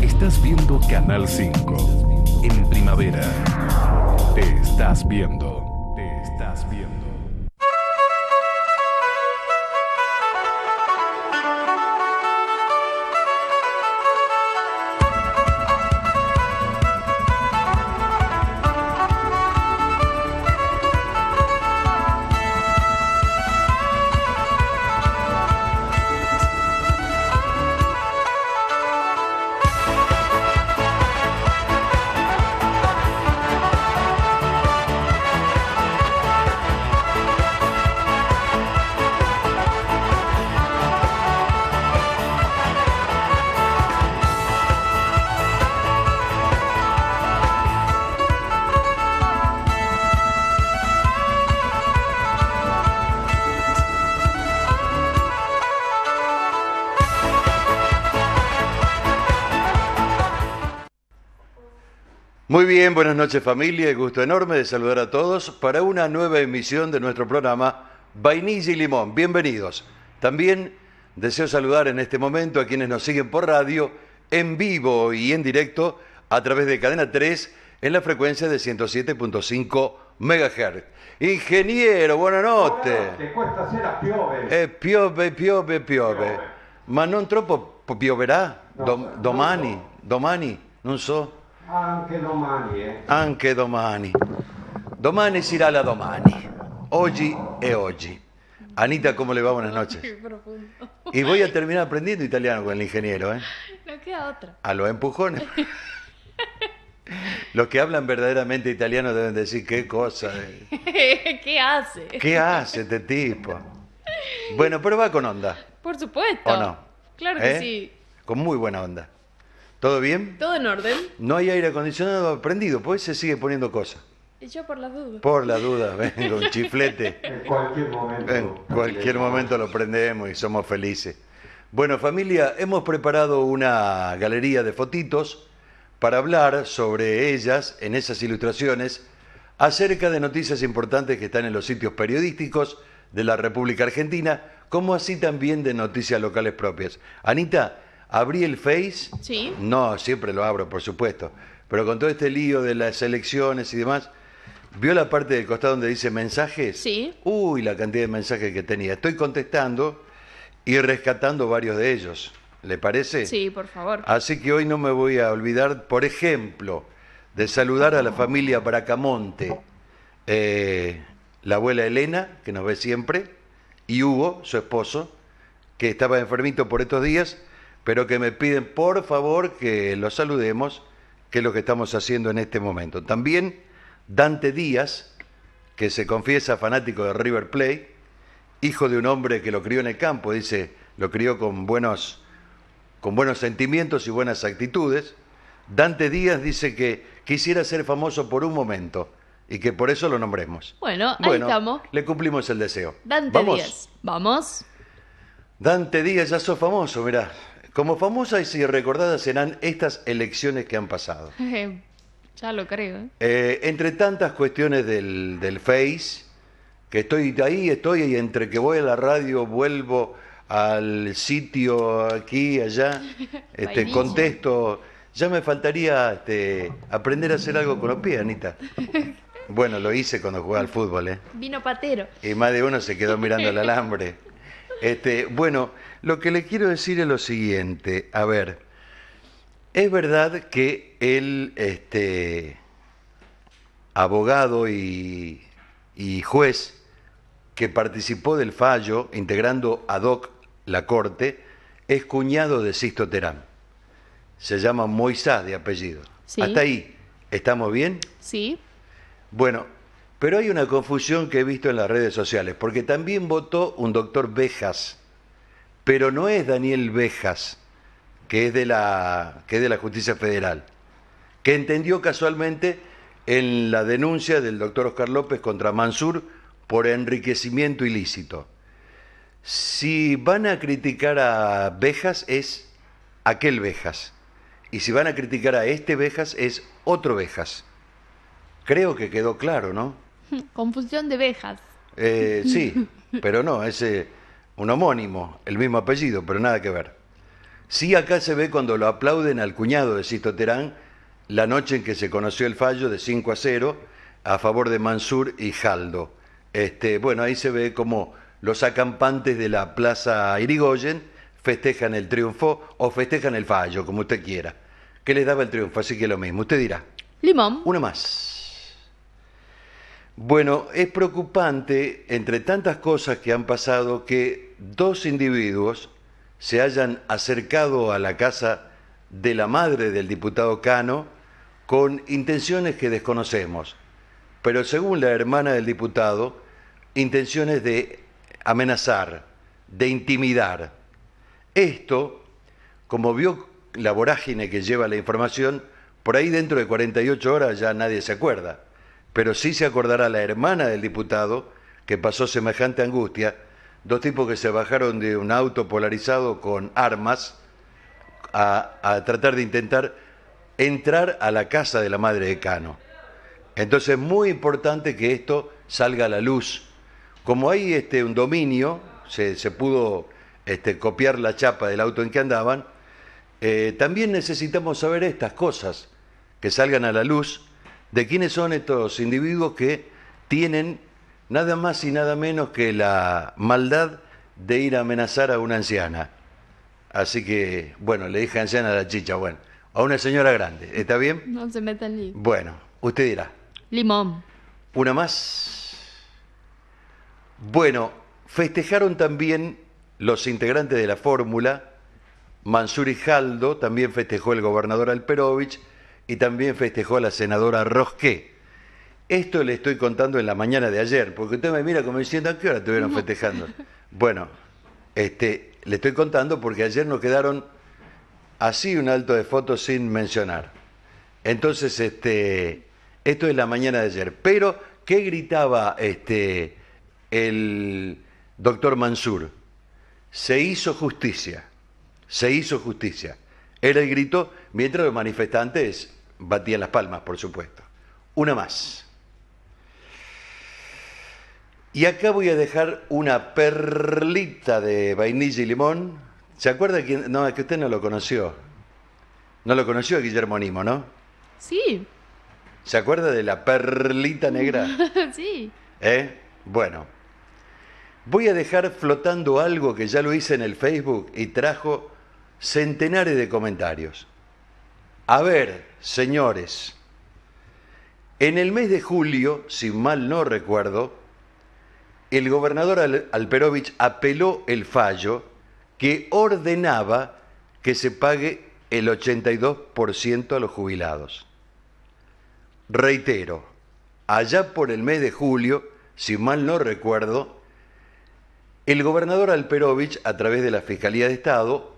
Estás viendo Canal 5 en primavera. Te estás viendo. Muy bien, buenas noches familia, gusto enorme de saludar a todos para una nueva emisión de nuestro programa Vainilla y Limón. Bienvenidos. También deseo saludar en este momento a quienes nos siguen por radio, en vivo y en directo a través de Cadena 3 en la frecuencia de 107.5 MHz. Ingeniero, buenas noches. Te cuesta hacer a piove. Eh, piove, piove, piove. Ma troppo Domani, domani, no so. Anche domani, eh. Anche domani. Domani si la domani. Oggi e oggi. Anita, ¿cómo le va? Buenas noches. profundo. Y voy a terminar aprendiendo italiano con el ingeniero, ¿eh? No queda otra. A los empujones. Los que hablan verdaderamente italiano deben decir qué cosa. ¿Qué hace? ¿Qué hace este tipo? Bueno, pero va con onda. Por supuesto. ¿O no? Claro que ¿Eh? sí. Con muy buena onda. ¿Todo bien? Todo en orden. No hay aire acondicionado prendido, pues se sigue poniendo cosas. Y yo por la duda. Por la duda, vengo un chiflete. En cualquier momento. En cualquier momento lo prendemos y somos felices. Bueno, familia, hemos preparado una galería de fotitos para hablar sobre ellas, en esas ilustraciones, acerca de noticias importantes que están en los sitios periodísticos de la República Argentina, como así también de noticias locales propias. Anita, Abrí el Face. Sí. No, siempre lo abro, por supuesto. Pero con todo este lío de las elecciones y demás, ¿vio la parte del costado donde dice mensajes? Sí. Uy, la cantidad de mensajes que tenía. Estoy contestando y rescatando varios de ellos. ¿Le parece? Sí, por favor. Así que hoy no me voy a olvidar, por ejemplo, de saludar a la familia Bracamonte, eh, la abuela Elena, que nos ve siempre, y Hugo, su esposo, que estaba enfermito por estos días pero que me piden por favor que lo saludemos, que es lo que estamos haciendo en este momento. También Dante Díaz, que se confiesa fanático de River Plate, hijo de un hombre que lo crió en el campo, dice, lo crió con buenos, con buenos sentimientos y buenas actitudes. Dante Díaz dice que quisiera ser famoso por un momento y que por eso lo nombremos. Bueno, ahí estamos. Le cumplimos el deseo. Dante ¿Vamos? Díaz, vamos. Dante Díaz, ya sos famoso, mirá. Como famosas y recordadas serán estas elecciones que han pasado. Eh, ya lo creo. ¿eh? Eh, entre tantas cuestiones del, Face, que estoy ahí, estoy, y entre que voy a la radio, vuelvo al sitio aquí, allá, este, contesto. Ya me faltaría este, aprender a hacer algo con los pies, Anita. Bueno, lo hice cuando jugaba al fútbol, ¿eh? Vino patero. Y más de uno se quedó mirando el alambre. Este, bueno, lo que le quiero decir es lo siguiente, a ver, es verdad que el este, abogado y, juez que participó del fallo, integrando ad hoc la corte, es cuñado de Sisto Terán. Se llama Moisés de apellido. Hasta ahí, ¿estamos bien? Sí. Bueno, pero hay una confusión que he visto en las redes sociales, porque también votó un doctor Bejas pero no es Daniel Bejas, que es de la, que de la justicia federal, que entendió casualmente en la denuncia del doctor Oscar López contra Mansur por enriquecimiento ilícito. Si van a criticar a Bejas es aquel Bejas, Y si van a criticar a este Bejas es otro Bejas. Creo que quedó claro, ¿no? Confusión de Bejas. Eh, sí, pero no, ese un homónimo, el mismo apellido, pero nada que ver. Sí acá se ve cuando lo aplauden al cuñado de Sisto Terán la noche en que se conoció el fallo de 5 a 0 a favor de Mansur y Jaldo. Este, bueno, ahí se ve como los acampantes de la Plaza Irigoyen festejan el triunfo o festejan el fallo, como usted quiera. ¿Qué les daba el triunfo, así que lo mismo. Usted dirá. Limón. Una más. Bueno, es preocupante, entre tantas cosas que han pasado, que dos individuos se hayan acercado a la casa de la madre del diputado Cano con intenciones que desconocemos, pero según la hermana del diputado, intenciones de amenazar, de intimidar. Esto, como vio la vorágine que lleva la información, por ahí dentro de 48 horas ya nadie se acuerda, pero sí se acordará la hermana del diputado que pasó semejante angustia dos tipos que se bajaron de un auto polarizado con armas a, tratar de intentar entrar a la casa de la madre de Cano. Entonces es muy importante que esto salga a la luz. Como hay este, un dominio, se, pudo este, copiar la chapa del auto en que andaban, eh, también necesitamos saber estas cosas, que salgan a la luz, de quiénes son estos individuos que tienen nada más y nada menos que la maldad de ir a amenazar a una anciana. Así que, bueno, le dije anciana a la chicha, bueno, a una señora grande, ¿está bien? No se meta en Bueno, usted dirá. Limón. Una más. Bueno, festejaron también los integrantes de la fórmula. Mansur y también festejó el gobernador Alperovich y también festejó a la senadora Rosqué. Esto le estoy contando en la mañana de ayer, porque usted me mira como diciendo, ¿a qué hora estuvieron festejando? Bueno, este, le estoy contando porque ayer nos quedaron así un alto de fotos sin mencionar. Entonces, este, esto es la mañana de ayer. Pero, ¿qué gritaba este, el doctor Mansur? Se hizo justicia, se hizo justicia. Era el grito mientras los manifestantes batían las palmas, por supuesto. Una más. Y acá voy a dejar una perlita de vainilla y limón. ¿Se acuerda quién...? no, es que usted no lo conoció? No lo conoció Guillermo Nimo, ¿no? Sí. ¿Se acuerda de la perlita negra? sí. ¿Eh? Bueno. Voy a dejar flotando algo que ya lo hice en el Facebook y trajo centenares de comentarios. A ver, señores, en el mes de julio, si mal no recuerdo, el gobernador Alperovich apeló el fallo que ordenaba que se pague el 82% a los jubilados. Reitero, allá por el mes de julio, si mal no recuerdo, el gobernador Alperovich, a través de la Fiscalía de Estado,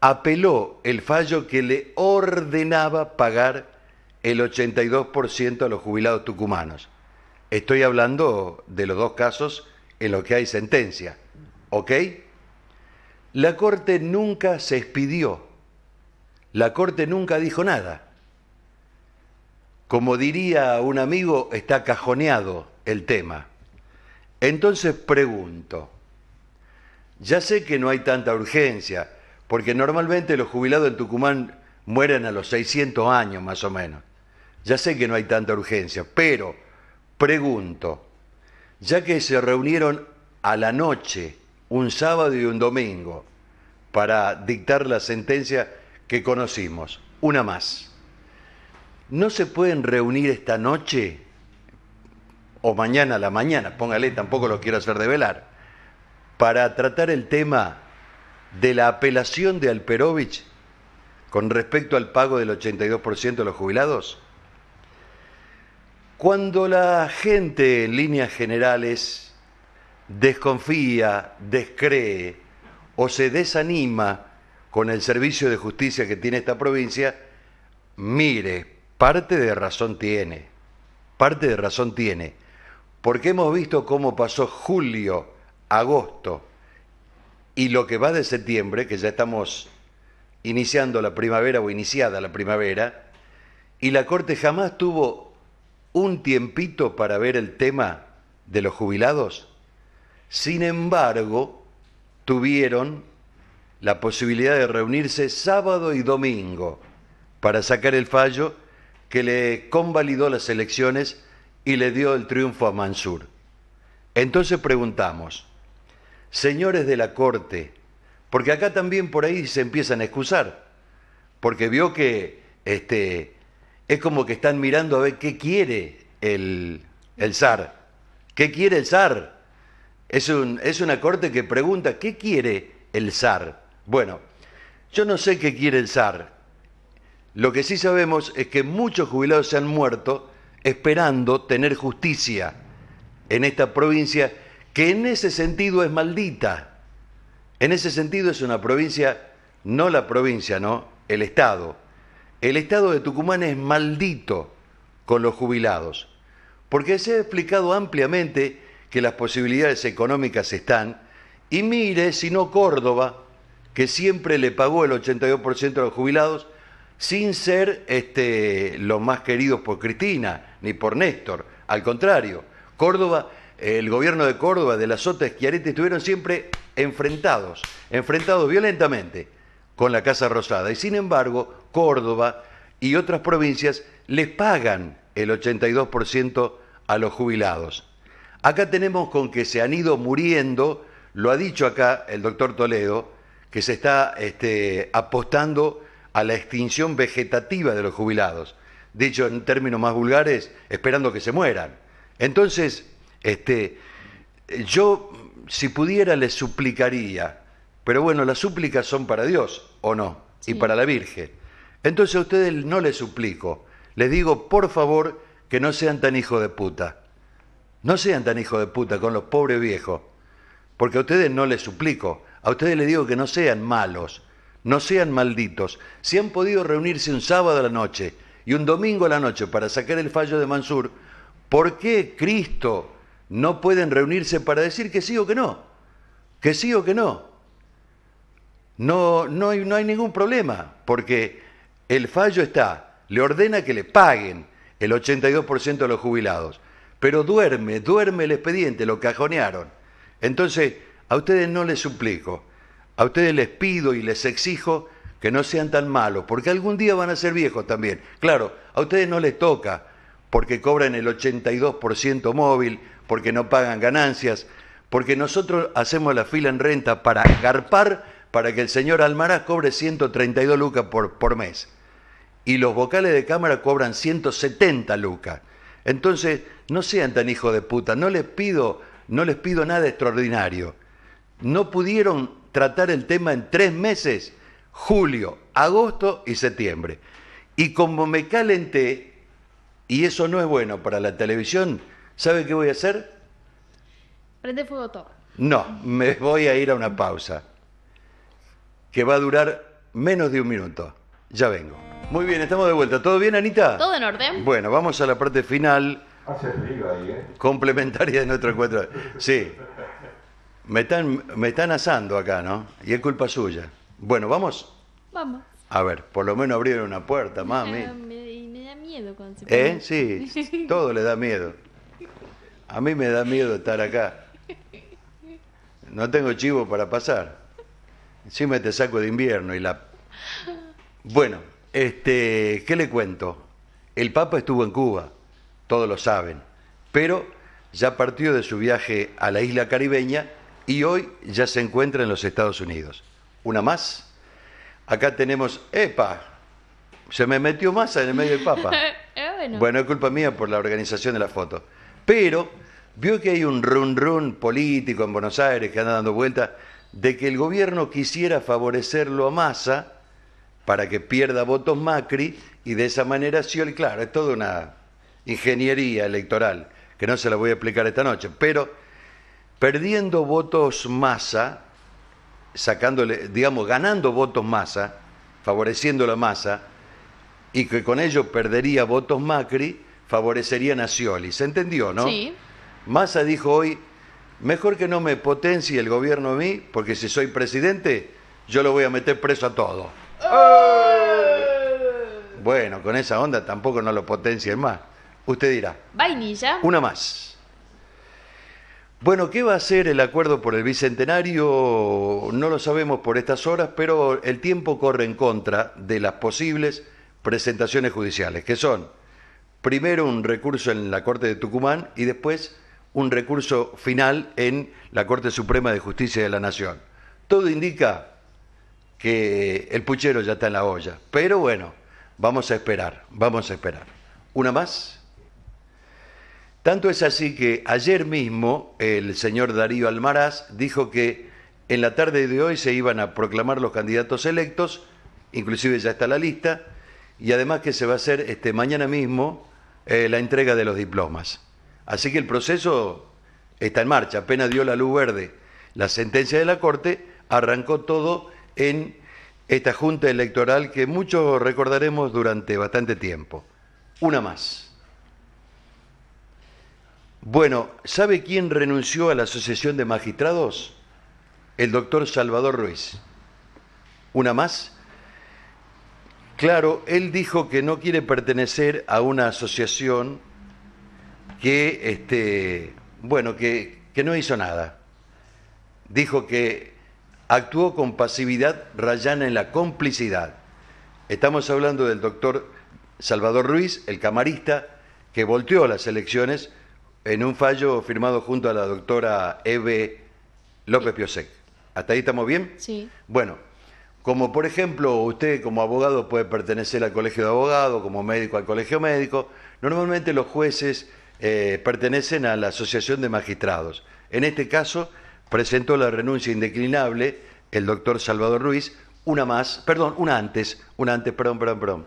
apeló el fallo que le ordenaba pagar el 82% a los jubilados tucumanos. Estoy hablando de los dos casos en los que hay sentencia. ¿Ok? La Corte nunca se expidió. La Corte nunca dijo nada. Como diría un amigo, está cajoneado el tema. Entonces pregunto, ya sé que no hay tanta urgencia, porque normalmente los jubilados en Tucumán mueren a los 600 años más o menos. Ya sé que no hay tanta urgencia, pero Pregunto, ya que se reunieron a la noche, un sábado y un domingo, para dictar la sentencia que conocimos, una más, ¿no se pueden reunir esta noche o mañana a la mañana? Póngale, tampoco lo quiero hacer de velar, para tratar el tema de la apelación de Alperovich con respecto al pago del 82% de los jubilados? Cuando la gente en líneas generales desconfía, descree o se desanima con el servicio de justicia que tiene esta provincia, mire, parte de razón tiene, parte de razón tiene, porque hemos visto cómo pasó julio, agosto y lo que va de septiembre, que ya estamos iniciando la primavera o iniciada la primavera, y la Corte jamás tuvo un tiempito para ver el tema de los jubilados. Sin embargo, tuvieron la posibilidad de reunirse sábado y domingo para sacar el fallo que le convalidó las elecciones y le dio el triunfo a Mansur. Entonces preguntamos, señores de la Corte, porque acá también por ahí se empiezan a excusar, porque vio que este, es como que están mirando a ver qué quiere el, zar. ¿Qué quiere el zar? Es, un, es una corte que pregunta, ¿qué quiere el zar? Bueno, yo no sé qué quiere el zar. Lo que sí sabemos es que muchos jubilados se han muerto esperando tener justicia en esta provincia que en ese sentido es maldita. En ese sentido es una provincia, no la provincia, ¿no? El Estado el Estado de Tucumán es maldito con los jubilados, porque se ha explicado ampliamente que las posibilidades económicas están, y mire, si no Córdoba, que siempre le pagó el 82% de los jubilados, sin ser este, los más queridos por Cristina ni por Néstor. Al contrario, Córdoba, el gobierno de Córdoba, de la Sota esquiarete, estuvieron siempre enfrentados, enfrentados violentamente con la Casa Rosada. Y sin embargo, Córdoba y otras provincias les pagan el 82% a los jubilados. Acá tenemos con que se han ido muriendo, lo ha dicho acá el doctor Toledo, que se está este, apostando a la extinción vegetativa de los jubilados. Dicho en términos más vulgares, esperando que se mueran. Entonces, este, yo si pudiera les suplicaría, pero bueno, las súplicas son para Dios, ¿o no? Y para la Virgen. Entonces a ustedes no les suplico, les digo por favor que no sean tan hijo de puta. No sean tan hijo de puta con los pobres viejos, porque a ustedes no les suplico, a ustedes les digo que no sean malos, no sean malditos. Si han podido reunirse un sábado a la noche y un domingo a la noche para sacar el fallo de Mansur, ¿por qué Cristo no pueden reunirse para decir que sí o que no? Que sí o que no. No, no, no hay ningún problema, porque el fallo está, le ordena que le paguen el 82% de los jubilados, pero duerme, duerme el expediente, lo cajonearon. Entonces, a ustedes no les suplico, a ustedes les pido y les exijo que no sean tan malos, porque algún día van a ser viejos también. Claro, a ustedes no les toca, porque cobran el 82% móvil, porque no pagan ganancias, porque nosotros hacemos la fila en renta para garpar para que el señor Almaraz cobre 132 lucas por mes y los vocales de cámara cobran 170 lucas. Entonces, no sean tan hijos de puta, no les pido, no les pido nada extraordinario. No pudieron tratar el tema en tres meses, julio, agosto y septiembre. Y como me calenté, y eso no es bueno para la televisión, ¿sabe qué voy a hacer? Prende fuego todo. No, me voy a ir a una pausa que va a durar menos de un minuto. Ya vengo. Muy bien, estamos de vuelta. ¿Todo bien, Anita? Todo en orden. Bueno, vamos a la parte final. Hace ¿eh? Complementaria de nuestro encuentro. Sí. Me están, me están asando acá, ¿no? Y es culpa suya. Bueno, ¿vamos? Vamos. A ver, por lo menos abrieron una puerta, mami. Me, me, da miedo cuando se ¿Eh? Sí, todo le da miedo. A mí me da miedo estar acá. No tengo chivo para pasar. Encima te saco de invierno y la... Bueno, este, ¿Qué le cuento? El Papa estuvo en Cuba, todos lo saben, pero ya partió de su viaje a la isla caribeña y hoy ya se encuentra en los Estados Unidos. Una más. Acá tenemos, epa, se me metió masa en el medio del Papa. bueno. es culpa mía por la organización de la foto. Pero vio que hay un run run político en Buenos Aires que anda dando vueltas de que el gobierno quisiera favorecerlo a Massa para que pierda votos Macri y de esa manera Scioli, claro, es toda una ingeniería electoral que no se la voy a explicar esta noche, pero perdiendo votos masa, sacándole, digamos, ganando votos masa, favoreciendo la masa, y que con ello perdería votos Macri, favorecería a Scioli. ¿Se entendió, no? Sí. Massa dijo hoy, mejor que no me potencie el gobierno a mí, porque si soy presidente, yo lo voy a meter preso a todo. Bueno, con esa onda tampoco no lo potencien más. Usted dirá. Vainilla. Una más. Bueno, ¿qué va a ser el acuerdo por el bicentenario? No lo sabemos por estas horas, pero el tiempo corre en contra de las posibles presentaciones judiciales, que son primero un recurso en la Corte de Tucumán y después un recurso final en la Corte Suprema de Justicia de la Nación. Todo indica que el puchero ya está en la olla. Pero bueno, vamos a esperar, vamos a esperar. ¿Una más? Tanto es así que ayer mismo el señor Darío Almaraz dijo que en la tarde de hoy se iban a proclamar los candidatos electos, inclusive ya está la lista, y además que se va a hacer este mañana mismo eh, la entrega de los diplomas. Así que el proceso está en marcha, apenas dio la luz verde la sentencia de la Corte, arrancó todo en esta junta electoral que muchos recordaremos durante bastante tiempo. Una más. Bueno, ¿sabe quién renunció a la Asociación de Magistrados? El doctor Salvador Ruiz. ¿Una más? Claro, él dijo que no quiere pertenecer a una asociación que, este, bueno, que, que no hizo nada. Dijo que actuó con pasividad rayana en la complicidad. Estamos hablando del doctor Salvador Ruiz, el camarista, que volteó las elecciones en un fallo firmado junto a la doctora Eve López piosec ¿Hasta ahí estamos bien? Sí. Bueno, como por ejemplo usted como abogado puede pertenecer al colegio de abogados, como médico al colegio médico, normalmente los jueces eh, pertenecen a la asociación de magistrados. En este caso, presentó la renuncia indeclinable el doctor Salvador Ruiz, una más, perdón, una antes, una antes, perdón, perdón, perdón.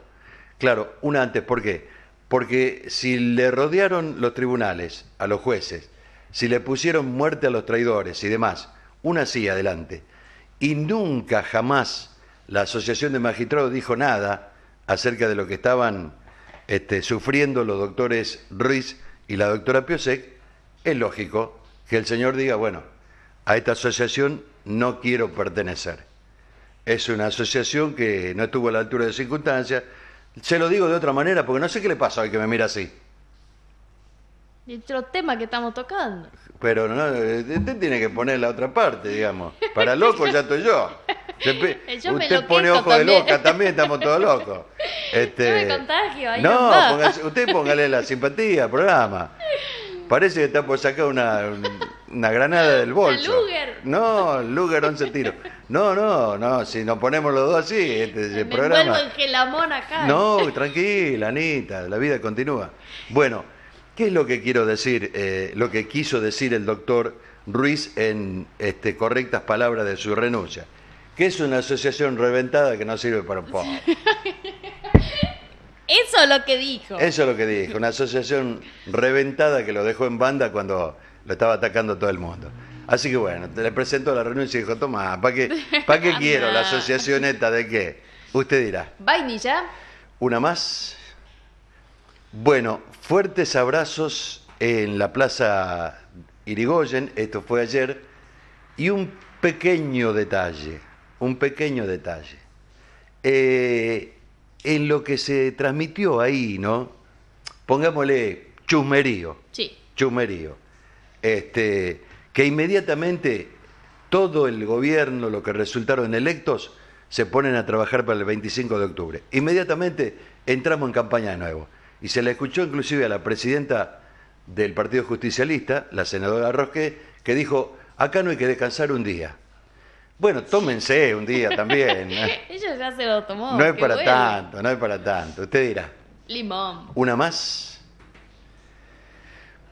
Claro, una antes, ¿por qué? Porque si le rodearon los tribunales a los jueces, si le pusieron muerte a los traidores y demás, una sí adelante, y nunca jamás la Asociación de Magistrados dijo nada acerca de lo que estaban este, sufriendo los doctores Ruiz y la doctora Piosek, es lógico que el señor diga, bueno, a esta asociación no quiero pertenecer. Es una asociación que no estuvo a la altura de circunstancias. Se lo digo de otra manera porque no sé qué le pasa hoy que me mira así. Y otro tema que estamos tocando. Pero no, eh, usted tiene que poner la otra parte, digamos. Para loco ya estoy yo. Usted, usted pone ojo de loca también, estamos todos locos. Este, contagio, ahí no, usted póngale la simpatía programa. Parece que está por sacar una, una granada del bolso. Luger. No, Luger 11 tiros. No, no, no, si nos ponemos los dos así, este, programa... Me En que la No, tranquila, Anita, la vida continúa. Bueno, ¿qué es lo que quiero decir, eh, lo que quiso decir el doctor Ruiz en este, correctas palabras de su renuncia? Que es una asociación reventada que no sirve para un poco. Eso es lo que dijo. Eso es lo que dijo, una asociación reventada que lo dejó en banda cuando lo estaba atacando todo el mundo. Así que bueno, le presento la renuncia y dijo, Tomás, ¿para qué, ¿para quiero la asociación esta de qué? Usted dirá. Vainilla. Una más. Bueno, fuertes abrazos en la Plaza Irigoyen, esto fue ayer, y un pequeño detalle, un pequeño detalle. Eh, en lo que se transmitió ahí, ¿no? Pongámosle chusmerío. Sí. Chusmerío este, que inmediatamente todo el gobierno, lo que resultaron electos, se ponen a trabajar para el 25 de octubre. Inmediatamente entramos en campaña de nuevo. Y se le escuchó inclusive a la presidenta del Partido Justicialista, la senadora Rosque, que dijo, acá no hay que descansar un día. Bueno, tómense un día también. ¿eh? Ella ya se lo tomó. No es para tanto, no es para tanto. Usted dirá. Limón. ¿Una más?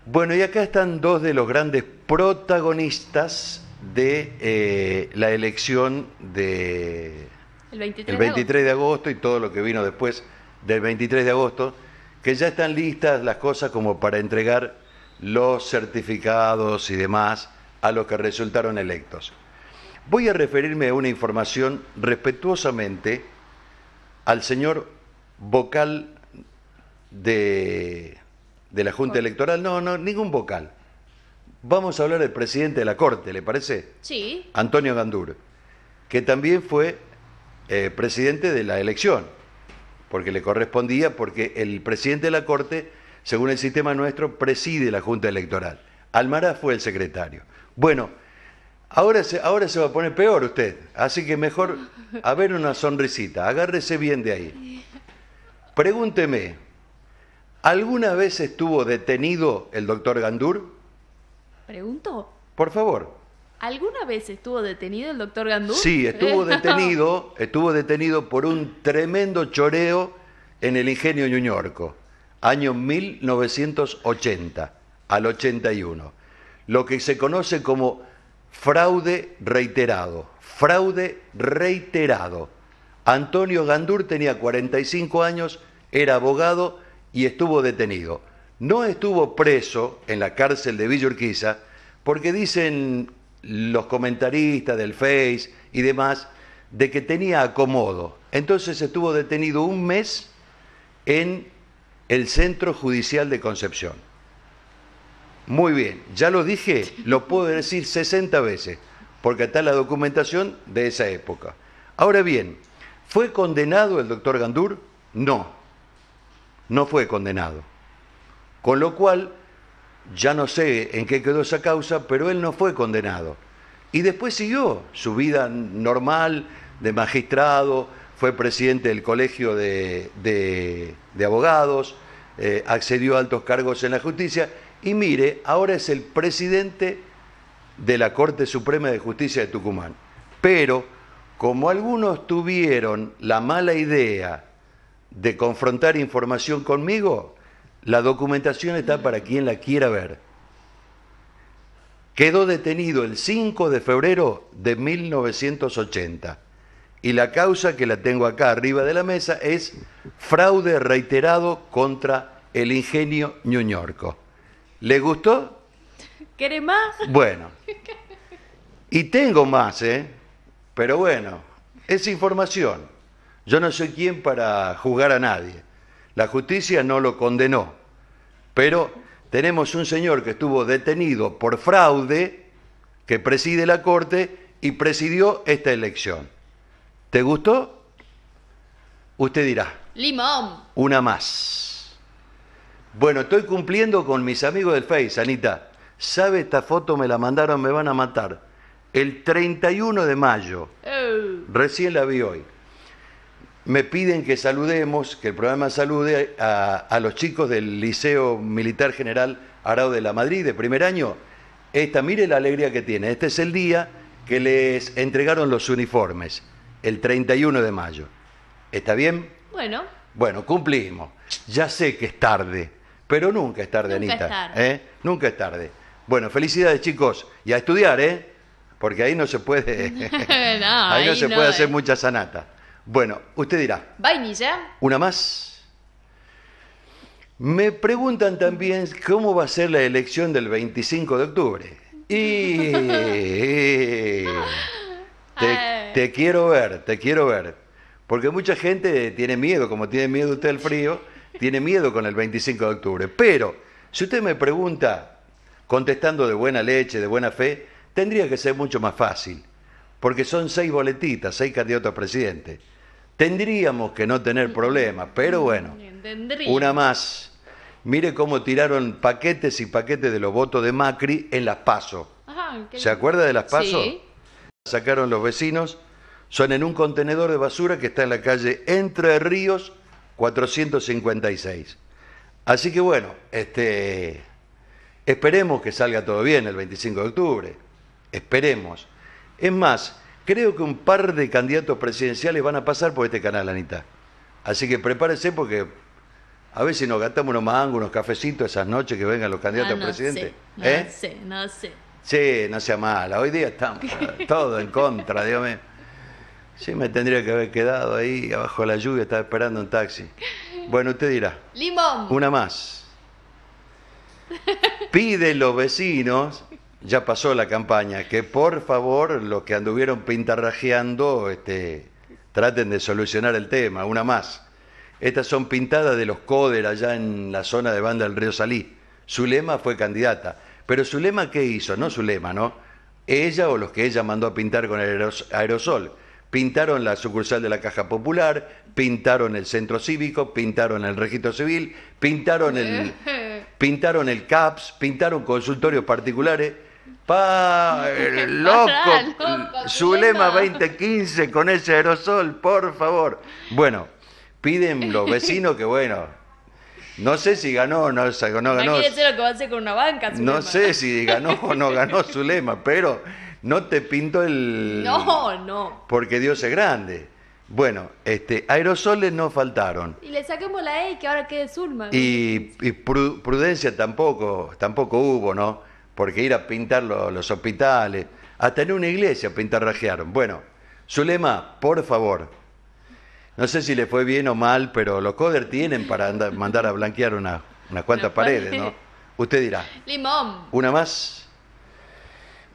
Bueno, y acá están dos de los grandes protagonistas de eh, la elección de el 23, de, agosto. de agosto y todo lo que vino después del 23 de agosto, que ya están listas las cosas como para entregar los certificados y demás a los que resultaron electos. Voy a referirme a una información respetuosamente al señor vocal de de la Junta Electoral. No, no, ningún vocal. Vamos a hablar del presidente de la Corte, ¿le parece? Sí. Antonio Gandur, que también fue eh, presidente de la elección, porque le correspondía, porque el presidente de la Corte, según el sistema nuestro, preside la Junta Electoral. Almaraz fue el secretario. Bueno, ahora se, ahora se va a poner peor usted, así que mejor, a ver una sonrisita, agárrese bien de ahí. Pregúnteme, ¿Alguna vez estuvo detenido el doctor Gandur? Pregunto. Por favor. ¿Alguna vez estuvo detenido el doctor Gandur? Sí, estuvo detenido, estuvo detenido por un tremendo choreo en el ingenio ñuñorco, año 1980 al 81, lo que se conoce como fraude reiterado, fraude reiterado. Antonio Gandur tenía 45 años, era abogado, y estuvo detenido. No estuvo preso en la cárcel de Villa porque dicen los comentaristas del Face y demás de que tenía acomodo. Entonces estuvo detenido un mes en el Centro Judicial de Concepción. Muy bien, ya lo dije, lo puedo decir 60 veces, porque está la documentación de esa época. Ahora bien, ¿fue condenado el doctor Gandur? No, no fue condenado. Con lo cual, ya no sé en qué quedó esa causa, pero él no fue condenado. Y después siguió su vida normal de magistrado, fue presidente del colegio de, abogados, eh, accedió a altos cargos en la justicia y mire, ahora es el presidente de la Corte Suprema de Justicia de Tucumán. Pero como algunos tuvieron la mala idea de confrontar información conmigo, la documentación está para quien la quiera ver. Quedó detenido el 5 de febrero de 1980 y la causa que la tengo acá arriba de la mesa es fraude reiterado contra el ingenio ñuñorco. ¿Le gustó? ¿Querés más? Bueno. Y tengo más, ¿eh? Pero bueno, es información. Yo no soy quien para juzgar a nadie. La justicia no lo condenó, pero tenemos un señor que estuvo detenido por fraude, que preside la Corte y presidió esta elección. ¿Te gustó? Usted dirá. Limón. Una más. Bueno, estoy cumpliendo con mis amigos del Face, Anita. ¿Sabe esta foto? Me la mandaron, me van a matar. El 31 de mayo. Oh. Recién la vi hoy me piden que saludemos, que el programa salude a, los chicos del Liceo Militar General Arado de la Madrid de primer año. Esta, mire la alegría que tiene. Este es el día que les entregaron los uniformes, el 31 de mayo. ¿Está bien? Bueno. Bueno, cumplimos. Ya sé que es tarde, pero nunca es tarde, nunca Anita. Es tarde. ¿eh? Nunca es tarde. Bueno, felicidades chicos y a estudiar, ¿eh? Porque ahí no se puede, ahí, no se puede hacer mucha sanata. Bueno, usted dirá. Vainilla. Una más. Me preguntan también cómo va a ser la elección del 25 de octubre. Y... Ah. te, quiero ver, te quiero ver. Porque mucha gente tiene miedo, como tiene miedo usted al frío, tiene miedo con el 25 de octubre. Pero, si usted me pregunta, contestando de buena leche, de buena fe, tendría que ser mucho más fácil. Porque son seis boletitas, seis candidatos a presidente. Tendríamos que no tener problemas, pero bueno, una más. Mire cómo tiraron paquetes y paquetes de los votos de Macri en las PASO. ¿Se acuerda de las PASO? Sí. Sacaron los vecinos, son en un contenedor de basura que está en la calle Entre Ríos 456. Así que bueno, este esperemos que salga todo bien el 25 de octubre. Esperemos. Es más, Creo que un par de candidatos presidenciales van a pasar por este canal, Anita. Así que prepárese porque a veces nos gastamos unos mangos, unos cafecitos esas noches que vengan los candidatos a ah, presidente. no ¿Eh? sé, no sé. Sí, no sea mala. Hoy día estamos todo en contra, Dios mío. Sí, me tendría que haber quedado ahí abajo de la lluvia, estaba esperando un taxi. Bueno, usted dirá. Limón. Una más. Pide los vecinos ya pasó la campaña, que por favor los que anduvieron pintarrajeando este, traten de solucionar el tema, una más. Estas son pintadas de los Coder allá en la zona de banda del río Salí. Zulema fue candidata. Pero Zulema, ¿qué hizo? No Zulema, ¿no? Ella o los que ella mandó a pintar con el aerosol. Pintaron la sucursal de la Caja Popular, pintaron el centro cívico, pintaron el registro civil, pintaron el, pintaron el CAPS, pintaron consultorios particulares Pa, el loco, Zulema 2015 con ese aerosol, por favor. Bueno, piden los vecinos que bueno. No sé si ganó o no, ganó. No No sé si ganó o no ganó Zulema, pero no te pinto el. No, no. Porque Dios es grande. Bueno, este, aerosoles no faltaron. Y le saquemos la E que ahora quede Zulma. Y, y prudencia tampoco, tampoco hubo, ¿no? porque ir a pintar los, hospitales, hasta en una iglesia pintarrajearon. Bueno, Zulema, por favor, no sé si le fue bien o mal, pero los coder tienen para mandar a blanquear unas cuantas paredes, ¿no? Usted dirá. Limón. Una más.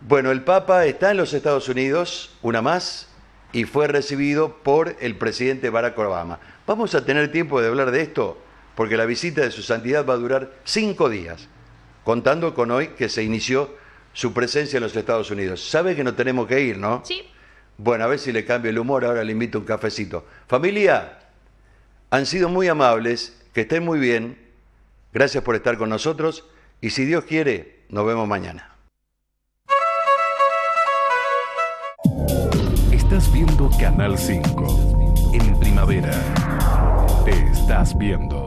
Bueno, el Papa está en los Estados Unidos, una más, y fue recibido por el presidente Barack Obama. Vamos a tener tiempo de hablar de esto, porque la visita de su santidad va a durar cinco días contando con hoy que se inició su presencia en los Estados Unidos. Sabe que no tenemos que ir, ¿no? Sí. Bueno, a ver si le cambio el humor, ahora le invito un cafecito. Familia, han sido muy amables, que estén muy bien, gracias por estar con nosotros y si Dios quiere, nos vemos mañana. Estás viendo Canal 5 en primavera. Te estás viendo.